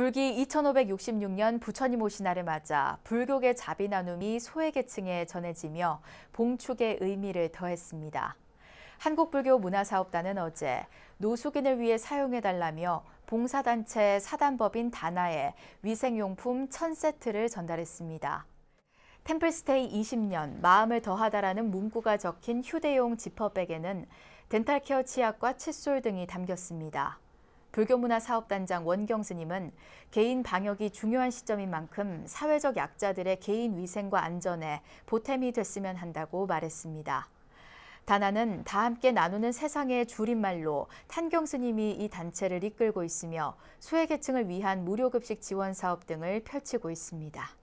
불기 2566년 부처님 오신 날을 맞아 불교계 자비 나눔이 소외계층에 전해지며 봉축의 의미를 더했습니다. 한국불교문화사업단은 어제 노숙인을 위해 사용해달라며 봉사단체 사단법인 다나에 위생용품 1000세트를 전달했습니다. 템플스테이 20년 마음을 더하다라는 문구가 적힌 휴대용 지퍼백에는 덴탈케어 치약과 칫솔 등이 담겼습니다. 불교문화사업단장 원경 스님은 개인 방역이 중요한 시점인 만큼 사회적 약자들의 개인 위생과 안전에 보탬이 됐으면 한다고 말했습니다. 다나는 다 함께 나누는 세상의 줄임말로 탄경 스님이 이 단체를 이끌고 있으며 소외계층을 위한 무료급식 지원 사업 등을 펼치고 있습니다.